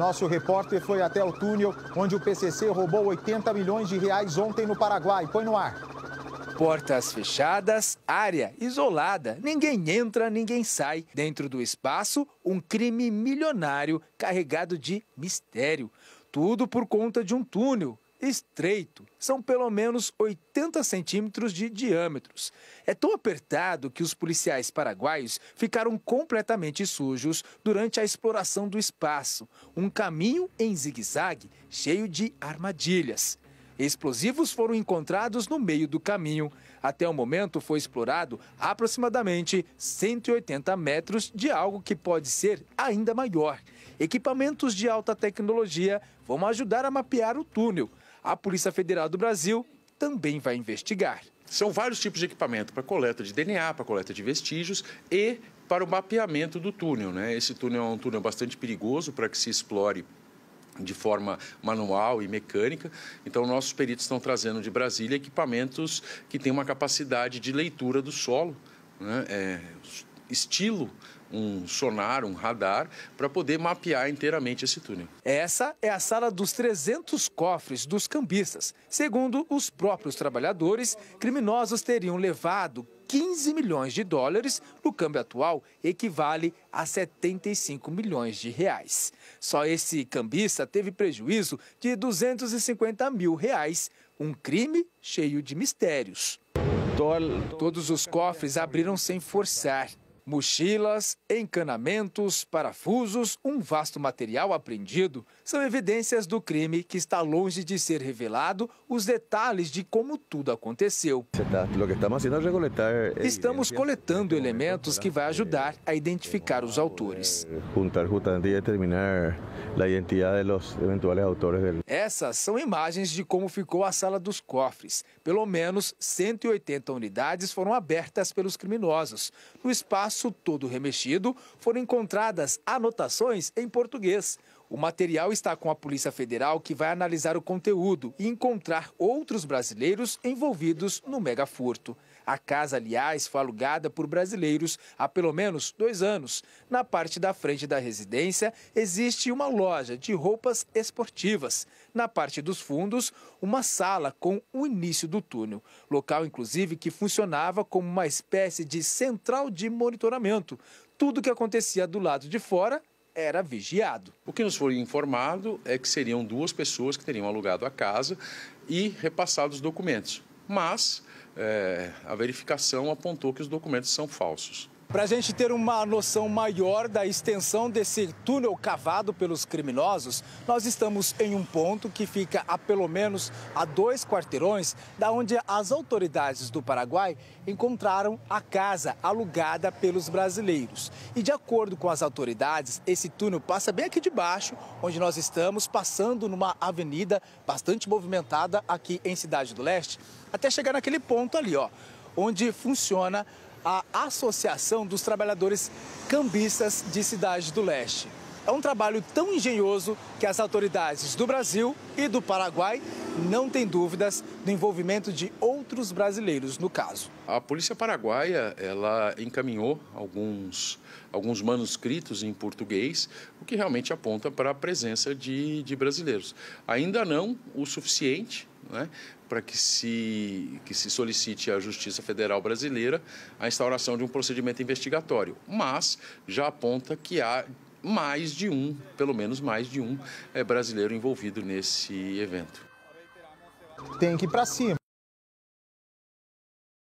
Nosso repórter foi até o túnel onde o PCC roubou 80 milhões de reais ontem no Paraguai. Põe no ar. Portas fechadas, área isolada. Ninguém entra, ninguém sai. Dentro do espaço, um crime milionário carregado de mistério. Tudo por conta de um túnel estreito, são pelo menos 80 centímetros de diâmetros. É tão apertado que os policiais paraguaios ficaram completamente sujos durante a exploração do espaço, um caminho em zigue-zague cheio de armadilhas. Explosivos foram encontrados no meio do caminho. Até o momento foi explorado aproximadamente 180 metros de algo que pode ser ainda maior. Equipamentos de alta tecnologia vão ajudar a mapear o túnel, a Polícia Federal do Brasil também vai investigar. São vários tipos de equipamento para coleta de DNA, para coleta de vestígios e para o mapeamento do túnel. Né? Esse túnel é um túnel bastante perigoso para que se explore de forma manual e mecânica. Então, nossos peritos estão trazendo de Brasília equipamentos que têm uma capacidade de leitura do solo. Né? É, estilo um sonar, um radar, para poder mapear inteiramente esse túnel. Essa é a sala dos 300 cofres dos cambistas. Segundo os próprios trabalhadores, criminosos teriam levado 15 milhões de dólares, no câmbio atual equivale a 75 milhões de reais. Só esse cambista teve prejuízo de 250 mil reais, um crime cheio de mistérios. Todos os cofres abriram sem forçar. Mochilas, encanamentos, parafusos, um vasto material apreendido são evidências do crime que está longe de ser revelado os detalhes de como tudo aconteceu. Tá- estamos coletando elementos que vai ajudar a identificar os autores. Eh, Essas são imagens de como ficou a sala dos cofres. Pelo menos 180 unidades foram abertas pelos criminosos. No espaço todo remexido, foram encontradas anotações em português. O material está com a Polícia Federal, que vai analisar o conteúdo e encontrar outros brasileiros envolvidos no megafurto. A casa, aliás, foi alugada por brasileiros há pelo menos dois anos. Na parte da frente da residência existe uma loja de roupas esportivas. Na parte dos fundos, uma sala com o início do túnel. Local, inclusive, que funcionava como uma espécie de central de monitoramento. Tudo o que acontecia do lado de fora era vigiado. O que nos foi informado é que seriam duas pessoas que teriam alugado a casa e repassado os documentos. Mas é, a verificação apontou que os documentos são falsos. Para a gente ter uma noção maior da extensão desse túnel cavado pelos criminosos, nós estamos em um ponto que fica a pelo menos a dois quarteirões da onde as autoridades do Paraguai encontraram a casa alugada pelos brasileiros. E de acordo com as autoridades, esse túnel passa bem aqui debaixo, onde nós estamos, passando numa avenida bastante movimentada aqui em Cidade do Leste, até chegar naquele ponto ali, ó, onde funciona a Associação dos Trabalhadores Cambistas de Cidade do Leste. É um trabalho tão engenhoso que as autoridades do Brasil e do Paraguai não têm dúvidas do envolvimento de outros brasileiros no caso. A polícia paraguaia ela encaminhou alguns, alguns manuscritos em português, o que realmente aponta para a presença de, de brasileiros. Ainda não o suficiente né, para que se, que se solicite à Justiça Federal Brasileira a instauração de um procedimento investigatório, mas já aponta que há mais de um, pelo menos mais de um, é, brasileiro envolvido nesse evento. Tem que ir para cima.